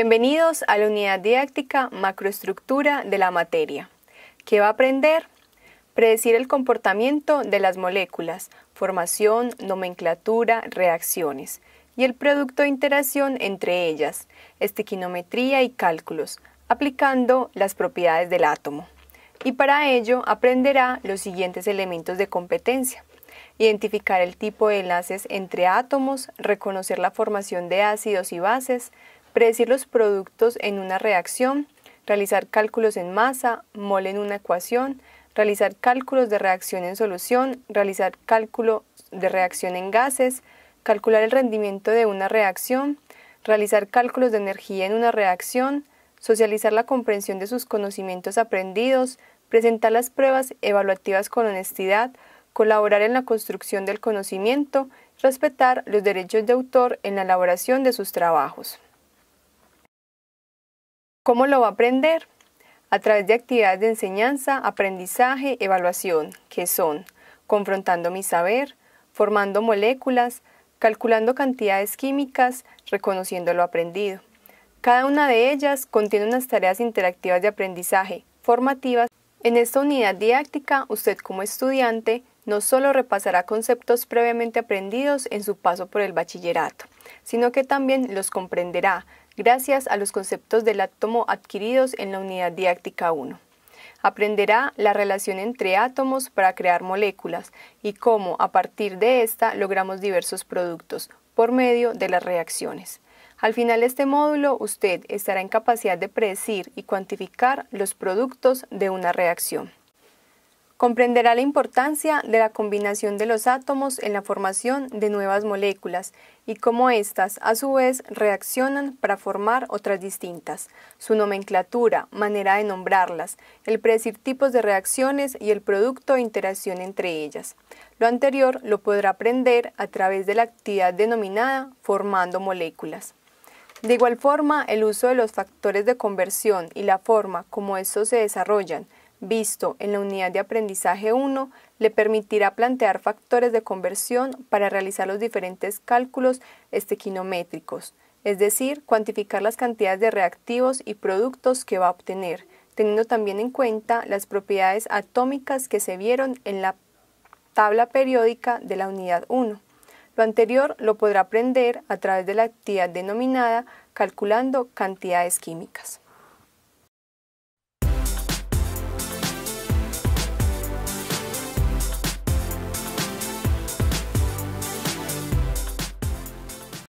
Bienvenidos a la unidad didáctica Macroestructura de la materia. ¿Qué va a aprender? Predecir el comportamiento de las moléculas, formación, nomenclatura, reacciones y el producto de interacción entre ellas, estequinometría y cálculos, aplicando las propiedades del átomo. Y para ello aprenderá los siguientes elementos de competencia identificar el tipo de enlaces entre átomos, reconocer la formación de ácidos y bases, predecir los productos en una reacción, realizar cálculos en masa, mol en una ecuación, realizar cálculos de reacción en solución, realizar cálculos de reacción en gases, calcular el rendimiento de una reacción, realizar cálculos de energía en una reacción, socializar la comprensión de sus conocimientos aprendidos, presentar las pruebas evaluativas con honestidad, colaborar en la construcción del conocimiento, respetar los derechos de autor en la elaboración de sus trabajos. ¿Cómo lo va a aprender? A través de actividades de enseñanza, aprendizaje, evaluación, que son confrontando mi saber, formando moléculas, calculando cantidades químicas, reconociendo lo aprendido. Cada una de ellas contiene unas tareas interactivas de aprendizaje, formativas. En esta unidad didáctica, usted como estudiante no solo repasará conceptos previamente aprendidos en su paso por el bachillerato, sino que también los comprenderá gracias a los conceptos del átomo adquiridos en la unidad didáctica 1. Aprenderá la relación entre átomos para crear moléculas y cómo a partir de esta logramos diversos productos por medio de las reacciones. Al final de este módulo usted estará en capacidad de predecir y cuantificar los productos de una reacción comprenderá la importancia de la combinación de los átomos en la formación de nuevas moléculas y cómo éstas a su vez reaccionan para formar otras distintas, su nomenclatura, manera de nombrarlas, el predecir tipos de reacciones y el producto de interacción entre ellas. Lo anterior lo podrá aprender a través de la actividad denominada formando moléculas. De igual forma, el uso de los factores de conversión y la forma como estos se desarrollan visto en la unidad de aprendizaje 1, le permitirá plantear factores de conversión para realizar los diferentes cálculos estequinométricos, es decir, cuantificar las cantidades de reactivos y productos que va a obtener, teniendo también en cuenta las propiedades atómicas que se vieron en la tabla periódica de la unidad 1. Lo anterior lo podrá aprender a través de la actividad denominada calculando cantidades químicas.